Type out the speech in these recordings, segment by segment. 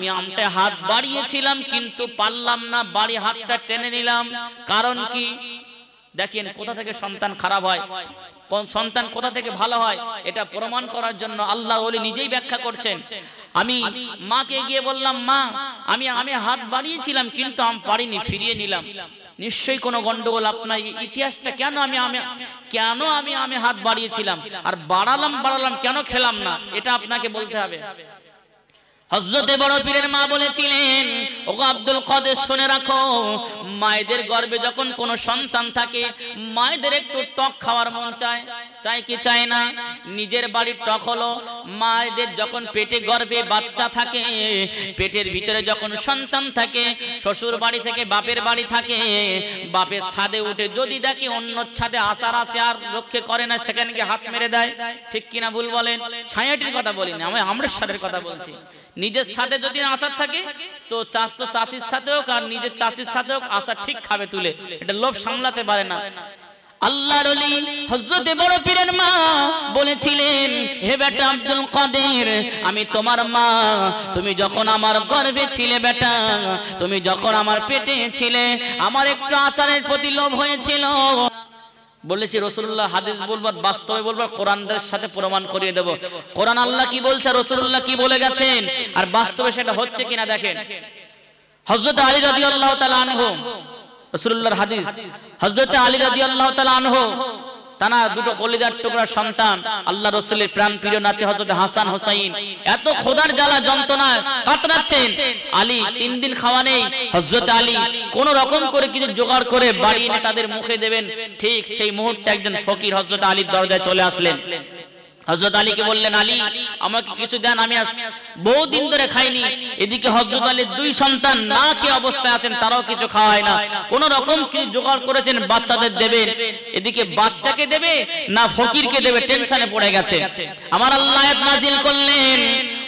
আমি আমটা হাত বাড়িয়েছিলাম কিন্তু পারলাম না বাড়ি হাতটা টেনে নিলাম কারণ কি দেখেন কোথা থেকে সন্তান খারাপ হয় কোন সন্তান কোথা থেকে ভালো হয় এটা প্রমাণ করার জন্য আল্লাহ বলে নিজেই ব্যাখ্যা করছেন আমি মাকে গিয়ে বললাম মা আমি আমি হাত বাড়িয়েছিলাম কিন্তু আমি পারিনি ফিরিয়ে নিলাম নিশ্চয়ই কোনো গন্ডগোল আপনার ইতিহাসটা কেন আমি আমি কেন আমি আমি হাত বাড়িয়েছিলাম আর বাড়ালাম বাড়ালাম কেন খেলাম না এটা আপনাকে বলতে হবে হজরতে বড় পীরের মা বলেছিলেন ও আব্দুল কদের শুনে রাখো মায়েদের গর্বে যখন কোনো সন্তান থাকে মায়েদের একটু টক খাওয়ার মন চায় চায় কি চায় না নিজের বাড়ির টক হলো মায়েদের যখন পেটে গর্বে বাচ্চা থাকে পেটের ভিতরে যখন সন্তান থাকে শ্বশুর বাড়ি থেকে বাপের বাড়ি থাকে বাপের ছাদে উঠে যদি দেখে অন্য ছাদে আচার আছে আর রক্ষে করে না সেখানে গিয়ে হাত মেরে দেয় ঠিক কিনা ভুল বলেন সায়াটির কথা বলিনি আমি আমরেশ্বরের কথা বলছি নিজের সাথে যদি আসার থাকে তো চাষ তো চাষির সাথে হোক আর নিজের চাষির সাথে হোক আশা ঠিক খাবে তুলে এটা লোভ সামলাতে পারে না আল্লাহর হজরতে বড় পীরের মা বলেছিলেন হে বেটা আব্দুল কাদের আমি তোমার মা তুমি যখন আমার গর্বে ছিলে বেটা তুমি যখন আমার পেটে ছিলে আমার একটু আচারের প্রতি লোভ হয়েছিল বলেছি রসুল্লাহ হাদিস বলবার বাস্তবে বলবার কোরআনদের সাথে প্রমাণ করিয়ে দেব কোরআন আল্লাহ কি বলছে রসুল্লাহ কি বলে গেছেন আর বাস্তবে সেটা হচ্ছে কিনা দেখেন হজরত আলী রাজি আল্লাহ তালা আনহ রসুল্লাহর হাদিস হজরত আলী রাজি আল্লাহ তালা আনহ তানা দুটো কলিদার টুকরা সন্তান আল্লাহ রসুলের প্রাণ প্রিয় নাতি হজরত হাসান হোসাইন এত খোদার জ্বালা যন্ত্রণা কাতরাচ্ছেন আলী তিন দিন খাওয়া নেই হজরত আলী কোন রকম করে কিছু জোগাড় করে বাড়ি এনে তাদের মুখে দেবেন ঠিক সেই মুহূর্তে একজন ফকির হজরত আলীর দরজায় চলে আসলেন হজরত আলীকে বললেন আলী আমাকে কিছু দেন আমি আজ বহু দিন ধরে খাইনি এদিকে হজরত আলীর দুই সন্তান না খেয়ে অবস্থায় আছেন তারাও কিছু খাওয়ায় না কোন রকম কিছু জোগাড় করেছেন বাচ্চাদের দেবেন এদিকে বাচ্চাকে দেবে না ফকিরকে দেবে টেনশনে পড়ে গেছে আমার আল্লাহ নাজিল করলেন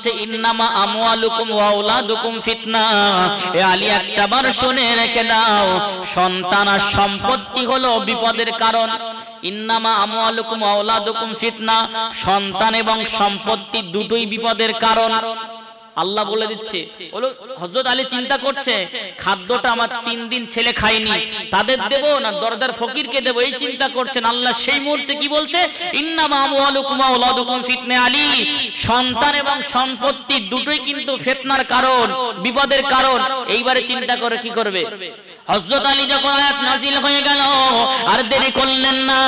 বলছে ইন্নামা আমওয়ালুকুম ওয়া আওলাদুকুম ফিতনা এ আলী একবার শুনে রেখে দাও সন্তান আর সম্পত্তি হলো বিপদের কারণ ইন্নামা আমওয়ালুকুম ওয়া আওলাদুকুম ফিতনা সন্তান এবং সম্পত্তি দুটোই বিপদের কারণ আল্লাহ বলে দিচ্ছে বলো হজরত আলী চিন্তা করছে খাদ্যটা আমার তিন দিন ছেলে খায়নি তাদের দেব না দরদার ফকিরকে দেব এই চিন্তা করছেন আল্লাহ সেই মুহূর্তে কি বলছে সন্তান এবং সম্পত্তি দুটোই কিন্তু ফেতনার কারণ বিপদের কারণ এইবারে চিন্তা করে কি করবে হজরত আলী যখন আয়াত নাজিল হয়ে গেল আর দেরি করলেন না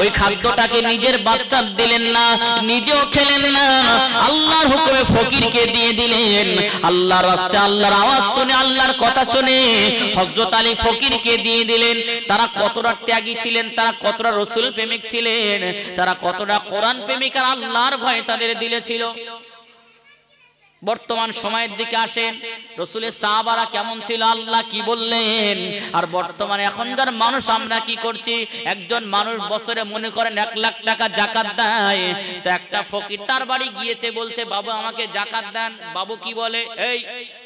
ওই খাদ্যটাকে নিজের বাচ্চা দিলেন না নিজেও খেলেন না আল্লাহর হুকুমে ফকিরকে দিয়ে দিলেন আল্লাহর রাস্তে আল্লাহর আওয়াজ শুনে আল্লাহর কথা শুনে হজরত আলী ফকিরকে দিয়ে দিলেন তারা কতটা ত্যাগী ছিলেন তারা কতটা রসুল প্রেমিক ছিলেন তারা কতটা কোরআন প্রেমিক আর আল্লাহর ভয় তাদের দিলেছিল বর্তমান সময়ের দিকে আসেন রসুলের সাহাবারা কেমন ছিল আল্লাহ কি বললেন আর বর্তমানে এখনকার মানুষ আমরা কি করছি একজন মানুষ বছরে মনে করেন এক লাখ টাকা জাকাত দেয় তো একটা ফকির তার বাড়ি গিয়েছে বলছে বাবু আমাকে জাকাত দেন বাবু কি বলে এই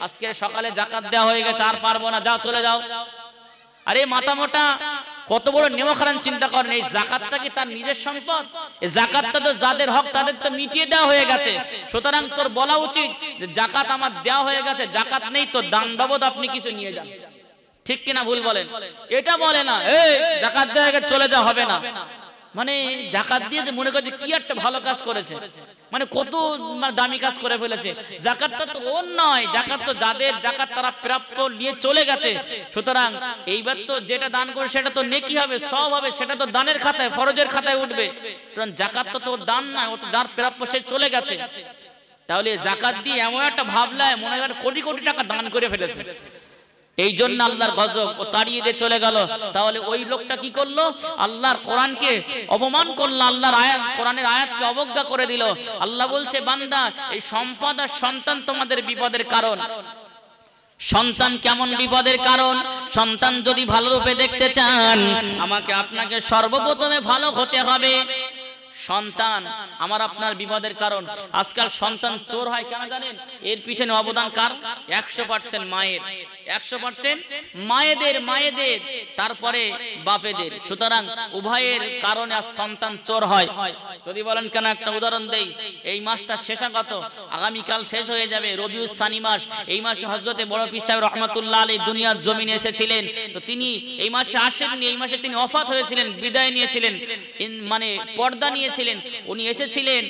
আজকে সকালে জাকাত দেওয়া হয়ে গেছে আর পারবো না যাও চলে যাও আরে মাথা মোটা কত বড় নেমখারান চিন্তা করেন এই জাকাতটা কি তার নিজের সম্পদ এই জাকাতটা তো যাদের হক তাদের তো মিটিয়ে দেওয়া হয়ে গেছে সুতরাং তোর বলা উচিত যে জাকাত আমার দেওয়া হয়ে গেছে জাকাত নেই তো দান বাবদ আপনি কিছু নিয়ে যান ঠিক কিনা ভুল বলেন এটা বলে না এই জাকাত দেওয়া চলে যাওয়া হবে না মানে জাকাত যে মনে করছে কি একটা ভালো কাজ করেছে মানে কত মানে দামি কাজ করে ফেলেছে জাকাতটা তো ওর নয় জাকাত তো যাদের জাকাত তারা প্রাপ্য নিয়ে চলে গেছে সুতরাং এইবার তো যেটা দান করে সেটা তো নেকি হবে সব হবে সেটা তো দানের খাতায় ফরজের খাতায় উঠবে কারণ জাকাত তো তোর দান নয় ও তো যার প্রাপ্য সে চলে গেছে তাহলে জাকাত দিয়ে এমন একটা ভাবলায় মনে হয় কোটি কোটি টাকা দান করে ফেলেছে এই জন্য আল্লাহর গজব ও তাড়িয়ে দিয়ে চলে গেল তাহলে ওই লোকটা কি করলো আল্লাহর কোরআনকে অপমান করলো আল্লাহর আয়াত কোরআনের আয়াতকে অবজ্ঞা করে দিল আল্লাহ বলছে বান্দা এই সম্পদ আর সন্তান তোমাদের বিপদের কারণ সন্তান কেমন বিপদের কারণ সন্তান যদি ভালো রূপে দেখতে চান আমাকে আপনাকে সর্বপ্রথমে ভালো হতে হবে সন্তান আমার আপনার বিপদের কারণ আজকাল সন্তান চোর হয় কেন জানেন এর পিছনে অবদান কার একশো পার্সেন্ট মায়ের একশো পার্সেন্ট মায়েদের মায়েদের তারপরে বাপেদের সুতরাং উভয়ের কারণে আর সন্তান চোর হয় যদি বলেন কেন একটা উদাহরণ দেই এই মাসটা শেষা কত আগামীকাল শেষ হয়ে যাবে রবিউল সানি মাস এই মাসে হজরতে বড় পীর সাহেব রহমতুল্লাহ আলী দুনিয়ার জমিনে এসেছিলেন তো তিনি এই মাসে আসেননি এই মাসে তিনি অফাত হয়েছিলেন বিদায় নিয়েছিলেন মানে পর্দা নিয়েছিলেন উনি এসেছিলেন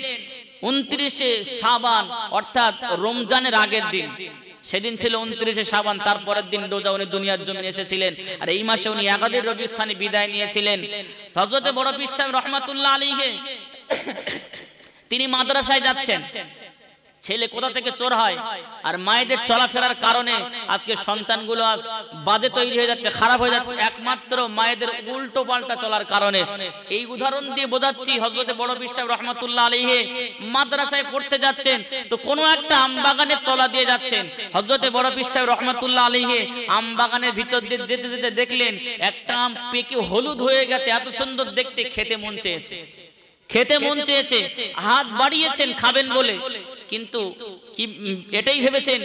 উনত্রিশে সাবান অর্থাৎ রমজানের আগের দিন সেদিন ছিল উনত্রিশে সাবান তারপরের দিন রোজা উনি দুনিয়ার জন্য এসেছিলেন আর এই মাসে উনি একাধিক রবি স্থানে বিদায় নিয়েছিলেন হজরতে বড় বিশ্বাম রহমাতুল্লাহ আলীকে তিনি মাদ্রাসায় যাচ্ছেন ছেলে কোথা থেকে চোর হয় আর মায়েদের চলাফেরার কারণে আজকে সন্তানগুলো আজ বাদে তৈরি হয়ে যাচ্ছে খারাপ হয়ে যাচ্ছে একমাত্র মায়েদের উল্টো পাল্টা চলার কারণে এই উদাহরণ দিয়ে বোঝাচ্ছি হজরতে বড় বিশ্বাস রহমতুল্লাহ আলিহে মাদ্রাসায় পড়তে যাচ্ছেন তো কোনো একটা আমবাগানের তলা দিয়ে যাচ্ছেন হজরতে বড় বিশ্বাস রহমতুল্লাহ আলিহে আমবাগানের ভিতর দিয়ে যেতে যেতে দেখলেন একটা আম পেকে হলুদ হয়ে গেছে এত সুন্দর দেখতে খেতে মন চেয়েছে খেতে মন চেয়েছে হাত বাড়িয়েছেন খাবেন বলে কিন্তু কি এটাই ভেবেছেন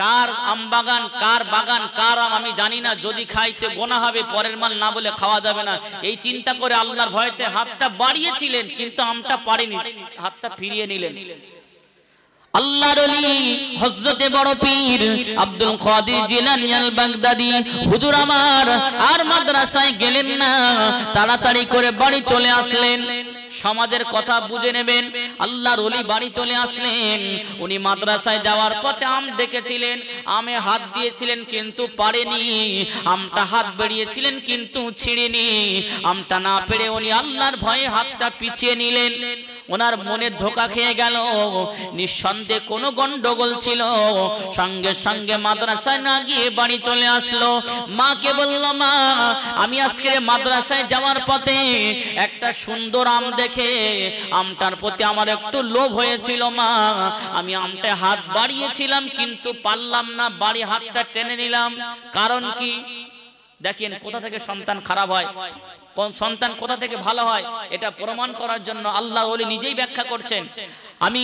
কার আম বাগান কার বাগান কার আম আমি জানি না যদি খাইতে গোনা হবে পরের মাল না বলে খাওয়া যাবে না এই চিন্তা করে আল্লাহর ভয়তে হাতটা বাড়িয়েছিলেন কিন্তু আমটা পারেনি হাতটা ফিরিয়ে নিলেন তাড়াতাড়ি করে বাড়ি চলে আসলেন সমাজের কথা বুঝে নেবেন আল্লাহর অলি বাড়ি চলে আসলেন উনি মাদ্রাসায় যাওয়ার পথে আম দেখেছিলেন আমে হাত দিয়েছিলেন কিন্তু পারেনি আমটা হাত বেরিয়েছিলেন কিন্তু ছিঁড়েনি আমটা না পেরে উনি আল্লাহর ভয়ে হাতটা পিছিয়ে নিলেন ওনার মনে ধোকা খেয়ে গেল নিঃসন্দেহে কোনো গন্ডগোল ছিল সঙ্গে সঙ্গে মাদ্রাসায় না গিয়ে বাড়ি চলে আসলো মাকে বলল মা আমি আজকে মাদ্রাসায় যাওয়ার পথে একটা সুন্দর আম দেখে আমটার প্রতি আমার একটু লোভ হয়েছিল মা আমি আমটা হাত বাড়িয়েছিলাম কিন্তু পারলাম না বাড়ি হাতটা টেনে নিলাম কারণ কি দেখেন কোথা থেকে সন্তান খারাপ হয় কোন সন্তান কোথা থেকে ভালো হয় এটা প্রমাণ করার জন্য আল্লাহ ওলি নিজেই ব্যাখ্যা করছেন আমি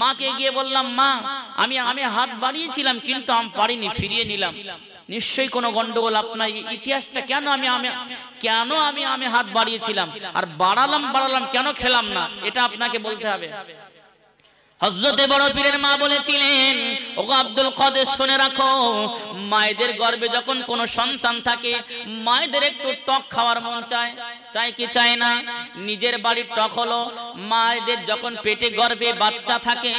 মাকে গিয়ে বললাম মা আমি আমি হাত বাড়িয়েছিলাম কিন্তু আমি পারিনি ফিরিয়ে নিলাম নিশ্চয়ই কোনো গন্ডগোল আপনার ইতিহাসটা কেন আমি আমি কেন আমি আমি হাত বাড়িয়েছিলাম আর বাড়ালাম বাড়ালাম কেন খেলাম না এটা আপনাকে বলতে হবে হজরতে বড় পীরের মা বলেছিলেন ওগো আব্দুল কদের শুনে রাখো মায়েদের গর্বে যখন কোনো সন্তান থাকে মায়েদের একটু টক খাওয়ার মন চায় চায় কি চায় না নিজের বাড়ির টক হলো মায়েদের যখন পেটে গর্বে বাচ্চা থাকে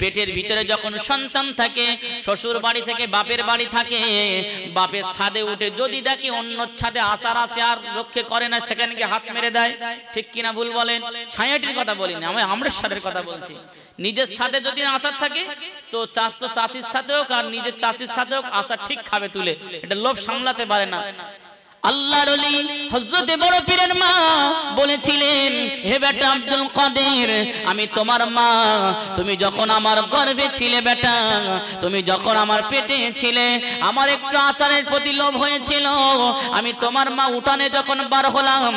পেটের ভিতরে যখন সন্তান থাকে শ্বশুর বাড়ি থেকে বাপের বাড়ি থাকে বাপের ছাদে উঠে যদি দেখে অন্য ছাদে আচার আছে আর রক্ষে করে না সেখানে হাত মেরে দেয় ঠিক কিনা ভুল বলেন সায়াটির কথা বলিনি আমি আমরেশ্বরের কথা বলছি নিজের সাথে যদি আসার থাকে তো চাষ তো চাষির সাথে হোক আর নিজের চাষির সাথে হোক আশা ঠিক খাবে তুলে এটা লোভ সামলাতে পারে না আল্লাহর অলি হজরতে বড় পীরের মা বলেছিলেন হে বেটা আব্দুল কাদের আমি তোমার মা তুমি যখন আমার গর্ভে ছিলে বেটা তুমি যখন আমার পেটে ছিলে আমার একটু আচারের প্রতি লোভ হয়েছিল আমি তোমার মা উঠানে যখন বার হলাম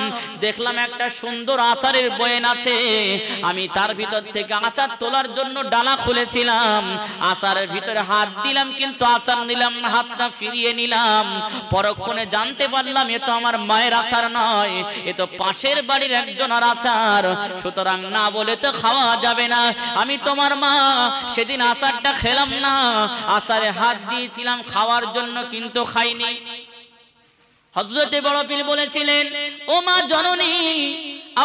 দেখলাম একটা সুন্দর আচারের বয়েন আছে আমি তার ভিতর থেকে আচার তোলার জন্য ডালা খুলেছিলাম আচারের ভিতরে হাত দিলাম কিন্তু আচার নিলাম হাতটা ফিরিয়ে নিলাম পরক্ষণে জানতে পারলাম বললাম এ তো আমার মায়ের আচার নয় এ তো পাশের বাড়ির একজনের আচার সুতরাং না বলে তো খাওয়া যাবে না আমি তোমার মা সেদিন আচারটা খেলাম না আচারে হাত দিয়েছিলাম খাওয়ার জন্য কিন্তু খাইনি হজরতে বড় পিল বলেছিলেন ও মা জননী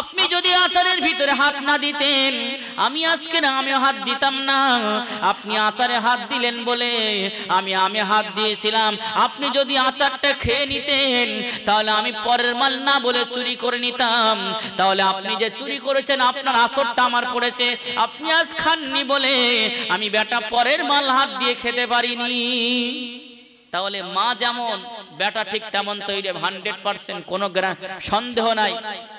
আপনি যদি আচারের ভিতরে হাত না দিতেন আমি আজকে না আমি হাত দিতাম না আপনি আচারে হাত দিলেন বলে আমি আমি হাত দিয়েছিলাম আপনি যদি আচারটা খেয়ে নিতেন তাহলে আমি পরের মাল না বলে চুরি করে নিতাম তাহলে আপনি যে চুরি করেছেন আপনার আসরটা আমার পড়েছে আপনি আজ খাননি বলে আমি বেটা পরের মাল হাত দিয়ে খেতে পারিনি তাহলে মা যেমন বেটা ঠিক তেমন তৈরি হান্ড্রেড পার্সেন্ট কোনো সন্দেহ নাই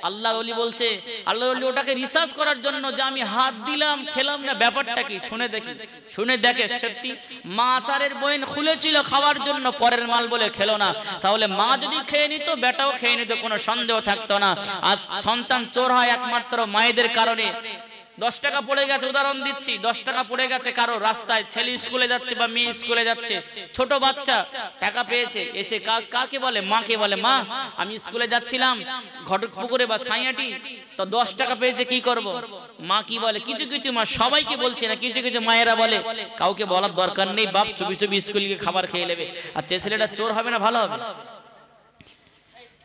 আল্লাহ অলি বলছে আল্লাহ অলি ওটাকে রিসার্চ করার জন্য যে আমি হাত দিলাম খেলাম না ব্যাপারটা কি শুনে দেখি শুনে দেখে সত্যি মা আচারের বইন খুলেছিল খাওয়ার জন্য পরের মাল বলে খেলো না তাহলে মা যদি খেয়ে নিত বেটাও খেয়ে নিত কোনো সন্দেহ থাকতো না আর সন্তান চোর হয় একমাত্র মায়েদের কারণে দশ টাকা পড়ে গেছে উদাহরণ দিচ্ছি দশ টাকা পড়ে গেছে কারো রাস্তায় ছেলে স্কুলে যাচ্ছে বা মেয়ে স্কুলে যাচ্ছে ছোট বাচ্চা টাকা পেয়েছে এসে কাকে বলে মাকে বলে মা আমি স্কুলে যাচ্ছিলাম ঘটক পুকুরে বা সাইয়াটি তো দশ টাকা পেয়েছে কি করব মা কি বলে কিছু কিছু মা সবাইকে বলছে না কিছু কিছু মায়েরা বলে কাউকে বলার দরকার নেই বাপ চুপি চুপি স্কুল গিয়ে খাবার খেয়ে নেবে আর আচ্ছা, ছেলেটা চোর হবে না ভালো হবে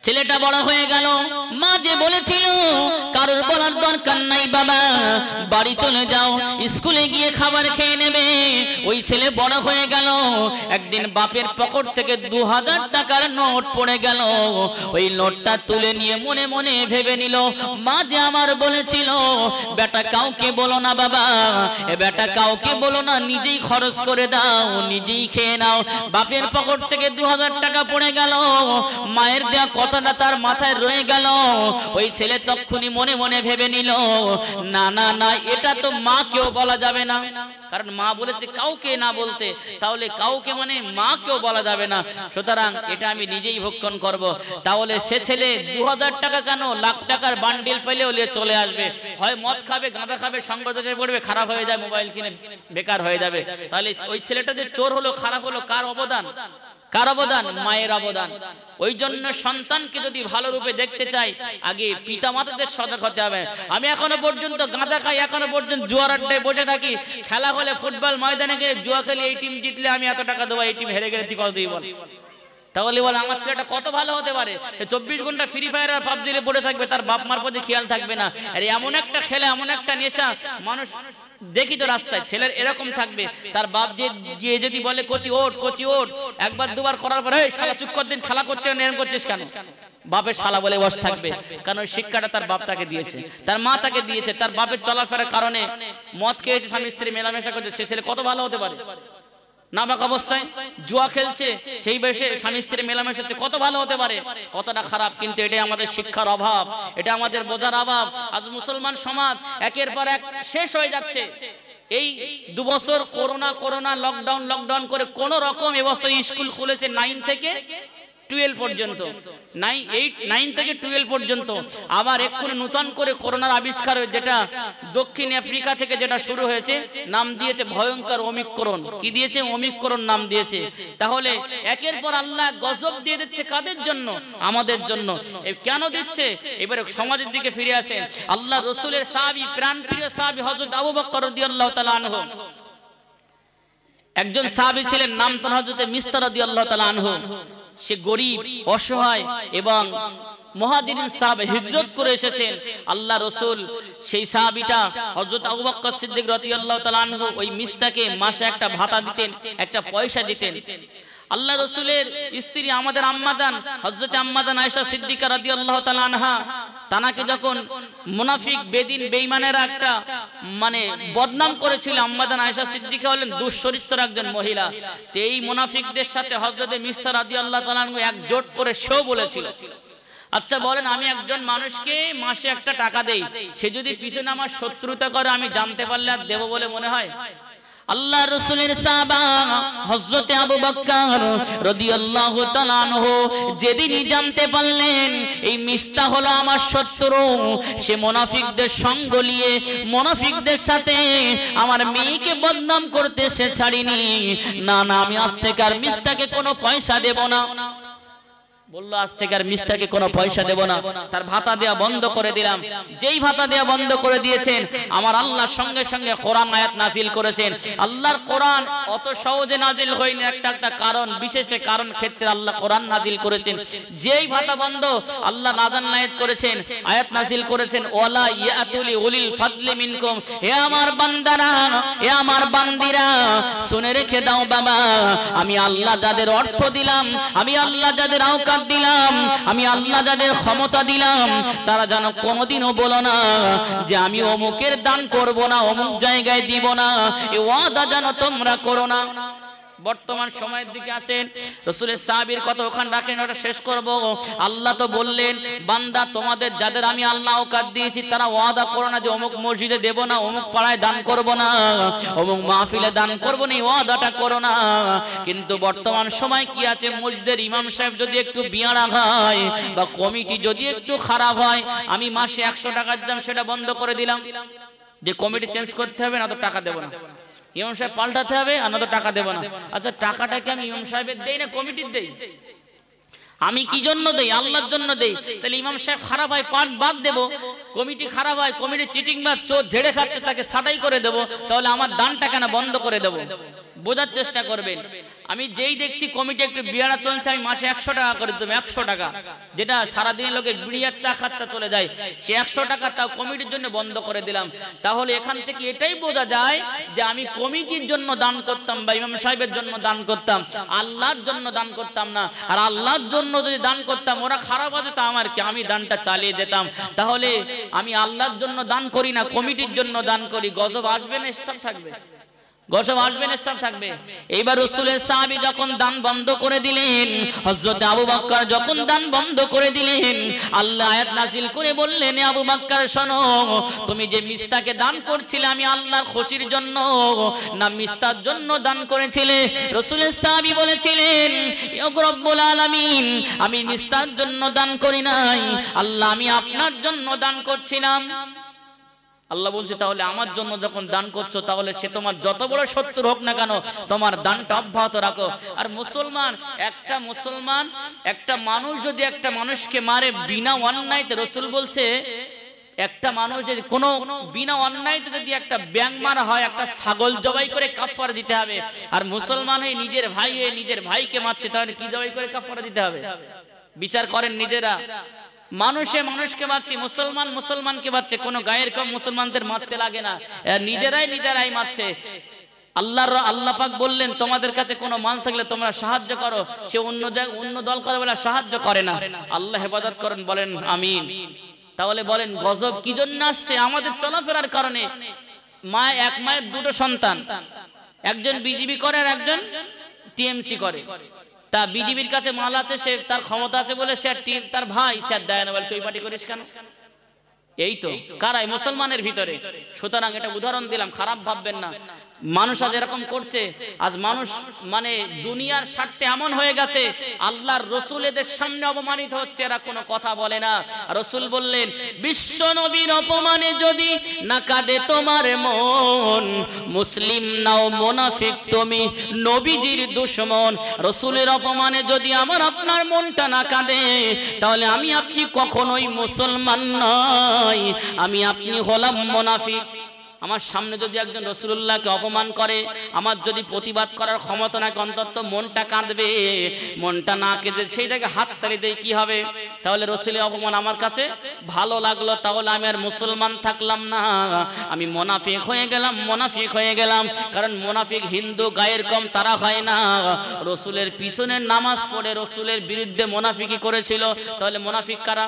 ছেলেটা বড় হয়ে গেল মা যে বলেছিল কারোর বলার দরকার নাই বাবা বাড়ি চলে যাও স্কুলে গিয়ে খাবার খেয়ে নেবে ওই ছেলে বড় হয়ে গেল এক একদিন বাপের পকট থেকে দু হাজার টাকার নোট পড়ে গেল ওই নোটটা তুলে নিয়ে মনে মনে ভেবে নিল মা যে আমার বলেছিল বেটা কাউকে বলো না বাবা এ বেটা কাউকে বলো না নিজেই খরচ করে দাও নিজেই খেয়ে নাও বাপের পকট থেকে দু টাকা পড়ে গেল মায়ের দেওয়া কথাটা তার মাথায় রয়ে গেল ওই ছেলে তক্ষুনি মনে মনে ভেবে নিল না না না এটা তো মা কেউ বলা যাবে না কারণ মা বলেছে কাউকে না বলতে তাহলে কাউকে মানে মা কেউ বলা যাবে না সুতরাং এটা আমি নিজেই ভক্ষণ করব। তাহলে সে ছেলে দু টাকা কেন লাখ টাকার বান্ডিল পেলেও নিয়ে চলে আসবে হয় মদ খাবে গাঁদা খাবে সংবাদে পড়বে খারাপ হয়ে যায় মোবাইল কিনে বেকার হয়ে যাবে তাহলে ওই ছেলেটা যে চোর হলো খারাপ হলো কার অবদান কার অবদান মায়ের অবদান ওই জন্য সন্তানকে যদি ভালো রূপে দেখতে চাই আগে পিতা মাতাদের সজাগ হতে হবে আমি এখনো পর্যন্ত গাঁদা খাই এখনো পর্যন্ত জুয়ার আড্ডায় বসে থাকি খেলা হলে ফুটবল ময়দানে গেলে জুয়া খেলে এই টিম জিতলে আমি এত টাকা দেবো এই টিম হেরে গেলে কত দিই বল তাহলে বল আমার ছেলেটা কত ভালো হতে পারে চব্বিশ ঘন্টা ফ্রি ফায়ার আর পাবজিতে পড়ে থাকবে তার বাপ মার প্রতি খেয়াল থাকবে না আর এমন একটা খেলে এমন একটা নেশা মানুষ দেখি তো রাস্তায় ছেলের এরকম থাকবে তার বাপ যে গিয়ে যদি বলে কচি ওট কচি ওট একবার দুবার করার পরে শালা চুপ কর দিন খেলা করছে না করছিস কেন বাপের শালা বলে বস থাকবে কারণ ওই শিক্ষাটা তার বাপ তাকে দিয়েছে তার মা তাকে দিয়েছে তার বাপের চলাফেরার কারণে মদ খেয়েছে স্বামী স্ত্রী মেলামেশা করছে সে ছেলে কত ভালো হতে পারে নামাক অবস্থায় জুয়া খেলছে সেই বয়সে স্বামী স্ত্রীর মেলামেশা হচ্ছে কত ভালো হতে পারে কতটা খারাপ কিন্তু এটাই আমাদের শিক্ষার অভাব এটা আমাদের বোঝার অভাব আজ মুসলমান সমাজ একের পর এক শেষ হয়ে যাচ্ছে এই দুবছর করোনা করোনা লকডাউন লকডাউন করে কোন রকম এবছর স্কুল খুলেছে নাইন থেকে টুয়েলভ পর্যন্ত নাইন এইট নাইন থেকে টুয়েলভ পর্যন্ত আবার এক্ষুনি নূতন করে করোনার আবিষ্কার যেটা দক্ষিণ আফ্রিকা থেকে যেটা শুরু হয়েছে নাম দিয়েছে ভয়ঙ্কর অমিকরণ কি দিয়েছে অমিকরণ নাম দিয়েছে তাহলে একের পর আল্লাহ গজব দিয়ে দিচ্ছে কাদের জন্য আমাদের জন্য কেন দিচ্ছে এবারে সমাজের দিকে ফিরে আসে আল্লাহ রসুলের সাহাবি প্রিয় সাহাবি হজরত আবু বকর আল্লাহ তাআলা একজন সাহাবী ছিলেন নাম তার হজরতে মিস্তার রাদিয়াল্লাহু আল্লাহ আনহু সে গরিব অসহায় এবং মহাদিন সাহেব হিজরত করে এসেছেন আল্লাহ রসুল সেই সাহাবিটা হজরত আবুবাক্কর সিদ্দিক রতিয়াল্লাহ তালানহ ওই মিস্তাকে মাসে একটা ভাতা দিতেন একটা পয়সা দিতেন আল্লাহ রসুলের স্ত্রী আমাদের আম্মাদান হজরত আম্মাদান আয়সা সিদ্দিকা রাদি আল্লাহ আনহা তানাকে যখন মুনাফিক বেদিন বেইমানের একটা মানে বদনাম করেছিল আম্মাদান আয়সা সিদ্দিকা হলেন দুশ্চরিত্র একজন মহিলা তো এই মুনাফিকদের সাথে হজরতে মিস্তার রাদি আল্লাহ তালানকে একজোট করে সেও বলেছিল আচ্ছা বলেন আমি একজন মানুষকে মাসে একটা টাকা দেই সে যদি পিছনে আমার শত্রুতা করে আমি জানতে পারলে আর দেবো বলে মনে হয় আল্লাহ রসুলের সাবা হজরতে আবু বক্কর রদিয়াল্লাহু হো যেদিনই জানতে পারলেন এই মিস্তা হলো আমার শত্রু সে মোনাফিকদের সঙ্গ নিয়ে মোনাফিকদের সাথে আমার মেয়েকে বদনাম করতে সে ছাড়িনি না না আমি আজ থেকে আর মিস্তাকে কোনো পয়সা দেব না বলল আজ থেকে আর মিস্টাকে কোনো পয়সা দেব না তার ভাতা দেয়া বন্ধ করে দিলাম যেই ভাতা দেয়া বন্ধ করে দিয়েছেন আমার আল্লাহ সঙ্গে সঙ্গে কোরআন আয়াত নাজিল করেছেন আল্লাহর কোরআন অত সহজে নাজিল হয়নি একটা একটা কারণ বিশেষ কারণ ক্ষেত্রে আল্লাহ কোরআন নাজিল করেছেন যেই ভাতা বন্ধ আল্লাহ নাজান আয়াত করেছেন আয়াত নাজিল করেছেন ওয়ালা ইয়াতুলি উলিল ফাদলি মিনকুম হে আমার বান্দারা হে আমার বান্দিরা শুনে রেখে দাও বাবা আমি আল্লাহ যাদের অর্থ দিলাম আমি আল্লাহ যাদের আওকা অধিকার দিলাম আমি আল্লাহ যাদের ক্ষমতা দিলাম তারা যেন কোনোদিনও বলো না যে আমি অমুকের দান করব না অমুক জায়গায় দিব না এ ওয়াদা যেন তোমরা করো না বর্তমান সময়ের দিকে আসেন রসুলের সাহাবির কথা ওখানে রাখেন ওটা শেষ করব আল্লাহ তো বললেন বান্দা তোমাদের যাদের আমি আল্লাহ ওকাত দিয়েছি তারা ওয়াদা করো না যে অমুক মসজিদে দেব না অমুক পাড়ায় দান করব না অমুক মাহফিলে দান করব না ওয়াদাটা করো না কিন্তু বর্তমান সময় কি আছে মসজিদের ইমাম সাহেব যদি একটু বিয়ারা হয় বা কমিটি যদি একটু খারাপ হয় আমি মাসে একশো টাকা দিতাম সেটা বন্ধ করে দিলাম যে কমিটি চেঞ্জ করতে হবে না তো টাকা দেবো না ইমাম সাহেব পাল্টাতে হবে আর তো টাকা দেবো না আচ্ছা টাকাটাকে আমি ইমাম সাহেবের দেই না কমিটির দেই আমি কি জন্য দেই আল্লাহর জন্য দেই তাহলে ইমাম সাহেব খারাপ হয় পান বাদ দেবো কমিটি খারাপ হয় কমিটি চিটিং বা চোর ঝেড়ে খাচ্ছে তাকে সাটাই করে দেবো তাহলে আমার দানটা কেন বন্ধ করে দেবো বোঝার চেষ্টা করবেন আমি যেই দেখছি কমিটি একটু বিয়ারা চলছে আমি মাসে একশো টাকা করে দেবো একশো টাকা যেটা সারাদিনে লোকের বিড়িয়ার চা খাচ্চা চলে যায় সে একশো টাকা তাও কমিটির জন্য বন্ধ করে দিলাম তাহলে এখান থেকে এটাই বোঝা যায় যে আমি কমিটির জন্য দান করতাম বা ইমাম সাহেবের জন্য দান করতাম আল্লাহর জন্য দান করতাম না আর আল্লাহর জন্য যদি দান করতাম ওরা খারাপ আছে তা আমার কি আমি দানটা চালিয়ে যেতাম তাহলে আমি আল্লাহর জন্য দান করি না কমিটির জন্য দান করি গজব আসবে না স্টাফ থাকবে এইবার রসুলের সাহাবি যখন দান বন্ধ করে দিলেন হজরত আবু বাক্কার যখন দান বন্ধ করে দিলেন আল্লাহ আয়াত নাজিল করে বললেন আবু বাক্কার শোনো তুমি যে মিস্তাকে দান করছিলে আমি আল্লাহর খুশির জন্য না মিস্তার জন্য দান করেছিলে রসুলের সাহাবি বলেছিলেন রব্বুল আলামিন আমি মিস্তার জন্য দান করি নাই আল্লাহ আমি আপনার জন্য দান করছিলাম আল্লাহ বলছে তাহলে আমার জন্য যখন দান করছো তাহলে সে তোমার যত বড় শত্রু হোক না কেন তোমার দানটা অব্যাহত রাখো আর মুসলমান একটা মুসলমান একটা মানুষ যদি একটা মানুষকে মারে বিনা অন্যায়তে রসুল বলছে একটা মানুষ যদি কোনো বিনা অন্যায়তে যদি একটা ব্যাং মারা হয় একটা ছাগল জবাই করে কাফার দিতে হবে আর মুসলমান হয়ে নিজের ভাই হয়ে নিজের ভাইকে মারছে তাহলে কি জবাই করে কাফার দিতে হবে বিচার করেন নিজেরা মানুষে মানুষকে মারছে মুসলমান মুসলমানকে মারছে কোনো গায়ের কম মুসলমানদের মারতে লাগে না নিজেরাই নিজেরাই মারছে আল্লাহর আল্লাহ পাক বললেন তোমাদের কাছে কোনো মাল থাকলে তোমরা সাহায্য করো সে অন্য জায়গায় অন্য দল করে বলে সাহায্য করে না আল্লাহ হেফাজত করেন বলেন আমিন তাহলে বলেন গজব কি জন্য আসছে আমাদের চলাফেরার কারণে মা এক মায়ের দুটো সন্তান একজন বিজিবি করে আর একজন টিএমসি করে তা বিজেপির কাছে মাল আছে সে তার ক্ষমতা আছে বলে সে তার ভাই সে দেয় না বলে তুই পার্টি করিস কেন এই তো কারাই মুসলমানের ভিতরে সুতরাং এটা উদাহরণ দিলাম খারাপ ভাববেন না মানুষ আজ এরকম করছে আজ মানুষ মানে দুনিয়ার স্বার্থে এমন হয়ে গেছে আল্লাহর রসুল এদের সামনে অপমানিত হচ্ছে এরা কোনো কথা বলে না রসুল বললেন বিশ্ব নবীর অপমানে যদি না কাঁদে তোমার মন মুসলিম নাও মোনাফিক তুমি নবীজির দুশ্মন রসুলের অপমানে যদি আমার আপনার মনটা না কাঁদে তাহলে আমি আপনি কখনোই মুসলমান নয় আমি আপনি হলাম মোনাফিক আমার সামনে যদি একজন রসুল্লাহকে অপমান করে আমার যদি প্রতিবাদ করার ক্ষমতা নাকি অন্তত মনটা কাঁদবে মনটা না কেঁদে সেই জায়গায় হাত তাড়ি দেয় কী হবে তাহলে রসুলের অপমান আমার কাছে ভালো লাগলো তাহলে আমি আর মুসলমান থাকলাম না আমি মোনাফিক হয়ে গেলাম মোনাফিক হয়ে গেলাম কারণ মোনাফিক হিন্দু গায়ের কম তারা হয় না রসুলের পিছনের নামাজ পড়ে রসুলের বিরুদ্ধে মোনাফিকি করেছিল তাহলে মোনাফিক কারা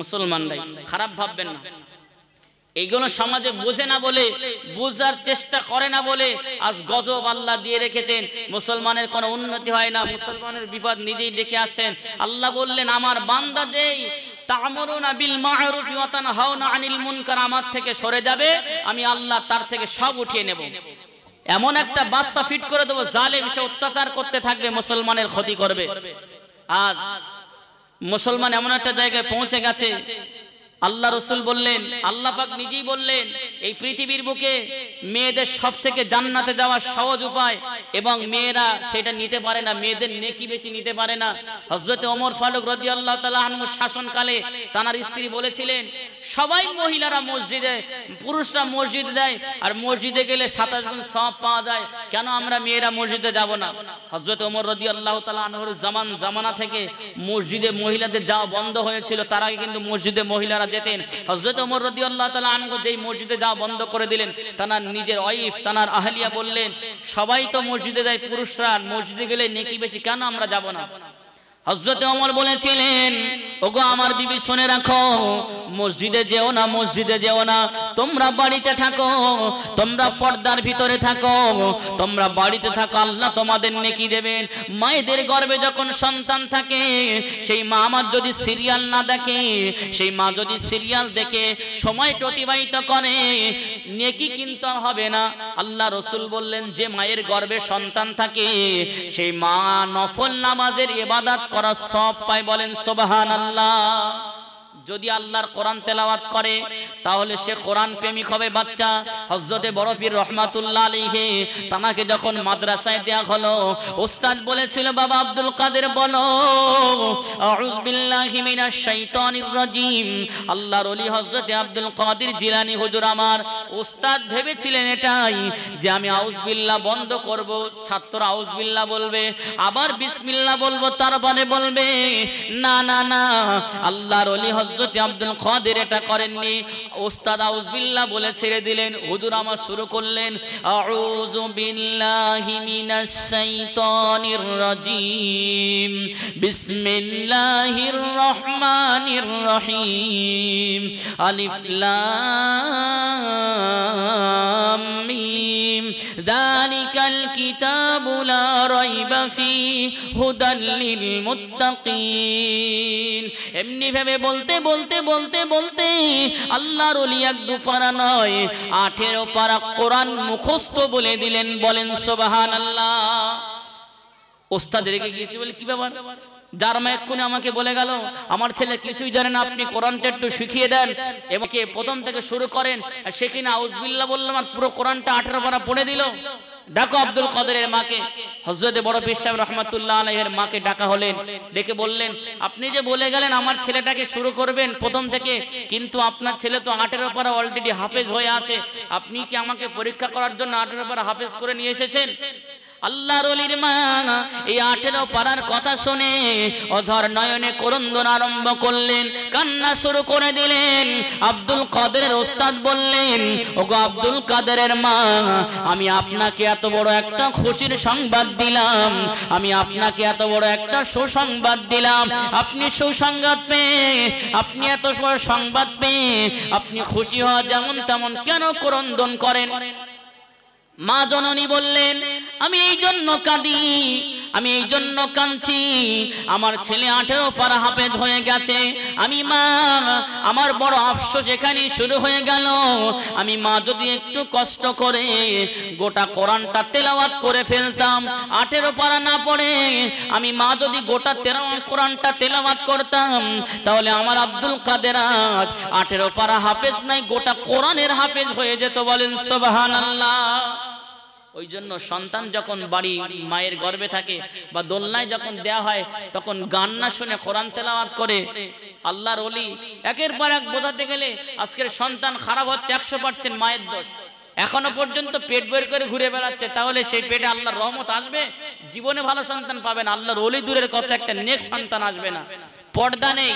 মুসলমানরাই খারাপ ভাববেন না এইগুলো সমাজে বোঝে না বলে বুঝার চেষ্টা করে না বলে আজ গজব আল্লাহ দিয়ে রেখেছেন মুসলমানের কোনো উন্নতি হয় না মুসলমানের বিপদ নিজেই ডেকে আসছেন আল্লাহ বললেন আমার বান্দা দেই আমার থেকে সরে যাবে আমি আল্লাহ তার থেকে সব উঠিয়ে নেব এমন একটা বাচ্চা ফিট করে দেবো জালে সে অত্যাচার করতে থাকবে মুসলমানের ক্ষতি করবে আজ মুসলমান এমন একটা জায়গায় পৌঁছে গেছে আল্লাহ রসুল বললেন আল্লাহ পাক নিজেই বললেন এই পৃথিবীর বুকে মেয়েদের সব থেকে জান্নাতে যাওয়ার সহজ উপায় এবং মেয়েরা সেটা নিতে পারে না মেয়েদের নেকি বেশি নিতে পারে না হজরত অমর ফারুক রদি আল্লাহ তালাহনুর শাসনকালে তানার স্ত্রী বলেছিলেন সবাই মহিলারা মসজিদে পুরুষরা মসজিদে দেয় আর মসজিদে গেলে সাতাশ গুণ সব পাওয়া যায় কেন আমরা মেয়েরা মসজিদে যাব না হজরত অমর রদি আল্লাহ তালাহনুর জামান জামানা থেকে মসজিদে মহিলাদের যাওয়া বন্ধ হয়েছিল তারা কিন্তু মসজিদে মহিলারা যেতেন হজরত ওমর রদি আল্লাহ তালা আনগো যেই মসজিদে যাওয়া বন্ধ করে দিলেন তানার নিজের ওয়াইফ তানার আহলিয়া বললেন সবাই তো মসজিদে যায় পুরুষরা মসজিদে গেলে নেকি বেশি কেন আমরা যাব না হজরত অমর বলেছিলেন ওগো আমার বিবি শুনে রাখো মসজিদে যেও না মসজিদে যেও না তোমরা বাড়িতে থাকো তোমরা পর্দার ভিতরে থাকো তোমরা বাড়িতে থাকো আল্লাহ তোমাদের নেকি দেবেন মায়েদের গর্বে যখন সন্তান থাকে সেই মা আমার যদি সিরিয়াল না দেখে সেই মা যদি সিরিয়াল দেখে সময়টা অতিবাহিত করে নেকি কিন্তু হবে না আল্লাহ রসুল বললেন যে মায়ের গর্বে সন্তান থাকে সেই মা নফল নামাজের এবাদাত করা সব পাই বলেন সোবাহান আল্লাহ যদি আল্লাহর কোরআন তেলাওয়াত করে তাহলে সে কোরআন প্রেমিক হবে বাচ্চা হজরতে পীর রহমাতুল্লাহ আলাইহি তানাকে যখন মাদ্রাসায় দেয়া হলো ওস্তাদ বলেছিল বাবা আব্দুল কাদের বলো বিল্লাহি মিনাশ শাইতানির রাজিম আল্লাহর ওলি হজরতে আব্দুল কাদের জিলানী হুজুর আমার ওস্তাদ ভেবেছিলেন এটাই যে আমি বিল্লাহ বন্ধ করব ছাত্র বিল্লাহ বলবে আবার বিসমিল্লাহ বলবো তারপরে মানে বলবে না না না আল্লাহর ওলি হজরত হজরত আব্দুল খাদের এটা করেননি ওস্তাদ আউজবিল্লা বলে ছেড়ে দিলেন হুজুর আমার শুরু করলেন আউযু বিল্লাহি মিনাশ শাইতানির রাজিম বিসমিল্লাহির রহমানির রহিম আলিফ লাম ذلك الكتاب لا ريب فيه هدى للمتقين এমনি ভাবে বলতে বলতে বলতে বলতে আল্লাহর ওলি এক দুপারা নয় আঠেরো পারা কোরআন মুখস্থ বলে দিলেন বলেন সোবাহান আল্লাহ ওস্তাদ রেখে গিয়েছে বলে কি ব্যাপার যার মা এক্ষুনি আমাকে বলে গেল আমার ছেলে কিছুই জানেন আপনি কোরআনটা একটু শিখিয়ে দেন এমনকি প্রথম থেকে শুরু করেন সে কিনা আউজবিল্লা বললাম আর পুরো কোরআনটা আঠারো পারা পড়ে দিল ডাকো আব্দুল কাদেরের মাকে হজরতে বড় বিশ্বাব রহমাতুল্লাহ আলহের মাকে ডাকা হলেন ডেকে বললেন আপনি যে বলে গেলেন আমার ছেলেটাকে শুরু করবেন প্রথম থেকে কিন্তু আপনার ছেলে তো আঠেরো পারা অলরেডি হাফেজ হয়ে আছে আপনি কি আমাকে পরীক্ষা করার জন্য আঠেরো পারা হাফেজ করে নিয়ে এসেছেন আল্লাহর রলির মা এই আঠেরো পাড়ার কথা শুনে অধর নয়নে করন্দন আরম্ভ করলেন কান্না শুরু করে দিলেন আব্দুল কাদেরের ওস্তাদ বললেন ওগো আব্দুল কাদেরের মা আমি আপনাকে এত বড় একটা খুশির সংবাদ দিলাম আমি আপনাকে এত বড় একটা সুসংবাদ দিলাম আপনি সুসংবাদ পেয়ে আপনি এত বড় সংবাদ পেয়ে আপনি খুশি হওয়া যেমন তেমন কেন করন্দন করেন মা জননী বললেন আমি এই জন্য কাঁদি আমি এই জন্য কাঁদছি আমার ছেলে আঠেরো পার হাফেজ হয়ে গেছে আমি মা আমার বড় আফসোস এখানে শুরু হয়ে গেল আমি মা যদি একটু কষ্ট করে গোটা কোরআনটা তেলাওয়াত করে ফেলতাম আঠেরো পারা না পড়ে আমি মা যদি গোটা তেরো কোরআনটা তেলাওয়াত করতাম তাহলে আমার আব্দুল কাদের আজ আঠেরো পারা হাফেজ নাই গোটা কোরআনের হাফেজ হয়ে যেত বলেন সোবাহান আল্লাহ ওই জন্য সন্তান যখন বাড়ি মায়ের গর্বে থাকে বা দোলনায় যখন দেয়া হয় তখন গান না শুনে কোরআন তেলাওয়াত করে আল্লাহর অলি একের পর এক বোঝাতে গেলে আজকের সন্তান খারাপ হচ্ছে একশো পার্সেন্ট মায়ের দোষ এখনো পর্যন্ত পেট বের করে ঘুরে বেড়াচ্ছে তাহলে সেই পেটে আল্লাহর রহমত আসবে জীবনে ভালো সন্তান পাবেন আল্লাহর অলি দূরের কথা একটা নেক সন্তান আসবে না পর্দা নেই